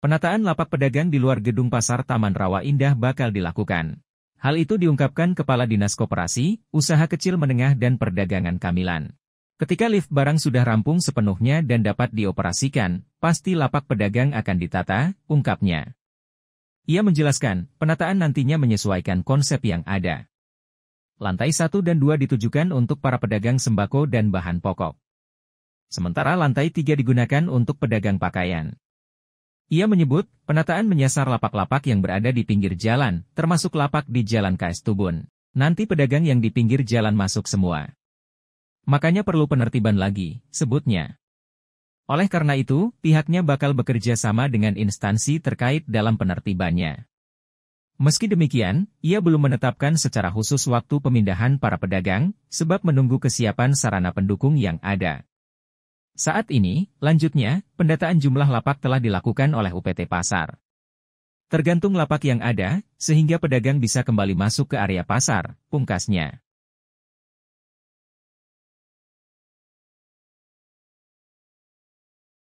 Penataan lapak pedagang di luar gedung pasar Taman Rawa Indah bakal dilakukan. Hal itu diungkapkan Kepala Dinas Koperasi, Usaha Kecil Menengah dan Perdagangan Kamilan. Ketika lift barang sudah rampung sepenuhnya dan dapat dioperasikan, pasti lapak pedagang akan ditata, ungkapnya. Ia menjelaskan, penataan nantinya menyesuaikan konsep yang ada. Lantai 1 dan 2 ditujukan untuk para pedagang sembako dan bahan pokok. Sementara lantai 3 digunakan untuk pedagang pakaian. Ia menyebut, penataan menyasar lapak-lapak yang berada di pinggir jalan, termasuk lapak di Jalan KS Tubun. Nanti pedagang yang di pinggir jalan masuk semua. Makanya perlu penertiban lagi, sebutnya. Oleh karena itu, pihaknya bakal bekerja sama dengan instansi terkait dalam penertibannya. Meski demikian, ia belum menetapkan secara khusus waktu pemindahan para pedagang, sebab menunggu kesiapan sarana pendukung yang ada. Saat ini, lanjutnya, pendataan jumlah lapak telah dilakukan oleh UPT Pasar. Tergantung lapak yang ada, sehingga pedagang bisa kembali masuk ke area pasar, pungkasnya.